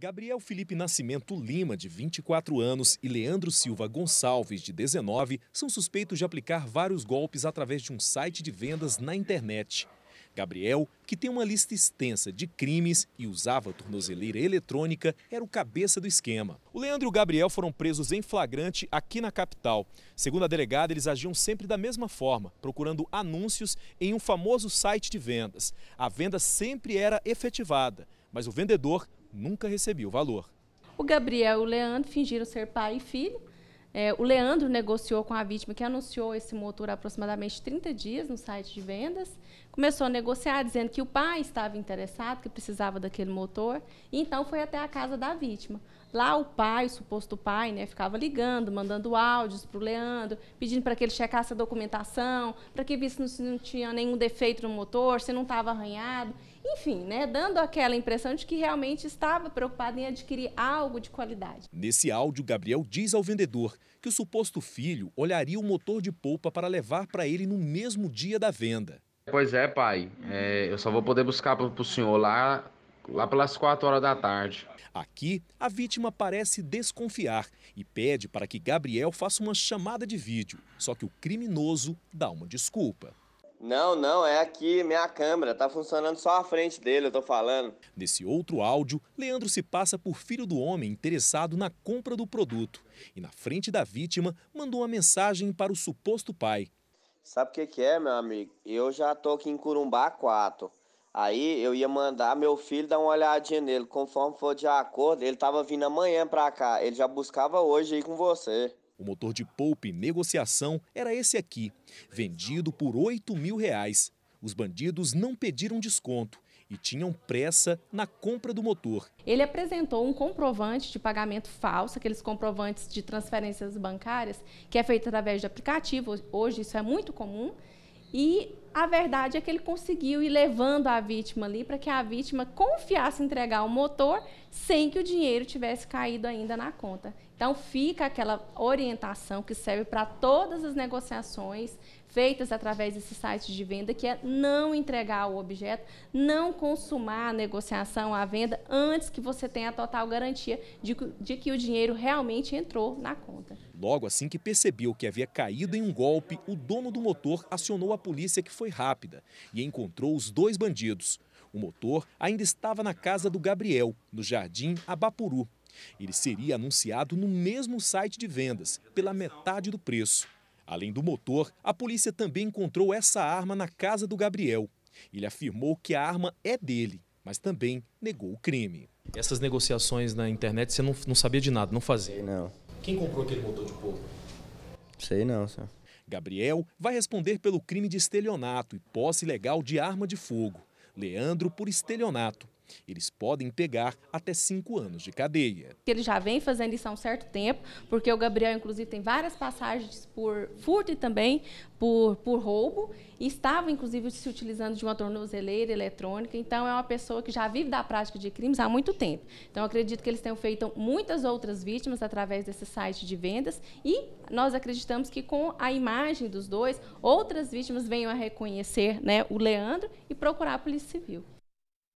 Gabriel Felipe Nascimento Lima, de 24 anos, e Leandro Silva Gonçalves, de 19, são suspeitos de aplicar vários golpes através de um site de vendas na internet. Gabriel, que tem uma lista extensa de crimes e usava tornozeleira eletrônica, era o cabeça do esquema. O Leandro e o Gabriel foram presos em flagrante aqui na capital. Segundo a delegada, eles agiam sempre da mesma forma, procurando anúncios em um famoso site de vendas. A venda sempre era efetivada, mas o vendedor nunca recebi o valor. O Gabriel e o Leandro fingiram ser pai e filho é, o Leandro negociou com a vítima que anunciou esse motor há aproximadamente 30 dias no site de vendas. Começou a negociar dizendo que o pai estava interessado, que precisava daquele motor. E então foi até a casa da vítima. Lá o pai, o suposto pai, né, ficava ligando, mandando áudios para o Leandro, pedindo para que ele checasse a documentação, para que visse se não tinha nenhum defeito no motor, se não estava arranhado. Enfim, né, dando aquela impressão de que realmente estava preocupado em adquirir algo de qualidade. Nesse áudio, Gabriel diz ao vendedor que o suposto filho olharia o motor de polpa para levar para ele no mesmo dia da venda. Pois é, pai. É, eu só vou poder buscar para o senhor lá, lá pelas 4 horas da tarde. Aqui, a vítima parece desconfiar e pede para que Gabriel faça uma chamada de vídeo. Só que o criminoso dá uma desculpa. Não, não, é aqui minha câmera, tá funcionando só a frente dele, eu tô falando. Nesse outro áudio, Leandro se passa por filho do homem interessado na compra do produto e na frente da vítima mandou uma mensagem para o suposto pai. Sabe o que, que é, meu amigo? Eu já tô aqui em Curumbá 4. Aí eu ia mandar meu filho dar uma olhadinha nele, conforme for de acordo, ele tava vindo amanhã pra cá, ele já buscava hoje aí com você. O motor de polpa negociação era esse aqui, vendido por 8 mil reais. Os bandidos não pediram desconto e tinham pressa na compra do motor. Ele apresentou um comprovante de pagamento falso, aqueles comprovantes de transferências bancárias, que é feito através de aplicativo, hoje isso é muito comum, e a verdade é que ele conseguiu ir levando a vítima ali para que a vítima confiasse em entregar o motor sem que o dinheiro tivesse caído ainda na conta. Então fica aquela orientação que serve para todas as negociações feitas através desse site de venda, que é não entregar o objeto, não consumar a negociação, a venda, antes que você tenha a total garantia de, de que o dinheiro realmente entrou na conta. Logo assim que percebeu que havia caído em um golpe, o dono do motor acionou a polícia que foi foi rápida e encontrou os dois bandidos. O motor ainda estava na casa do Gabriel, no Jardim Abapuru. Ele seria anunciado no mesmo site de vendas, pela metade do preço. Além do motor, a polícia também encontrou essa arma na casa do Gabriel. Ele afirmou que a arma é dele, mas também negou o crime. Essas negociações na internet você não, não sabia de nada, não fazia? Sei não. Quem comprou aquele motor de porco? Sei não, senhor. Gabriel vai responder pelo crime de estelionato e posse ilegal de arma de fogo. Leandro por estelionato. Eles podem pegar até cinco anos de cadeia. Ele já vem fazendo isso há um certo tempo, porque o Gabriel, inclusive, tem várias passagens por furto e também por, por roubo. E estava, inclusive, se utilizando de uma tornozeleira eletrônica. Então, é uma pessoa que já vive da prática de crimes há muito tempo. Então, acredito que eles tenham feito muitas outras vítimas através desse site de vendas. E nós acreditamos que, com a imagem dos dois, outras vítimas venham a reconhecer né, o Leandro e procurar a Polícia Civil.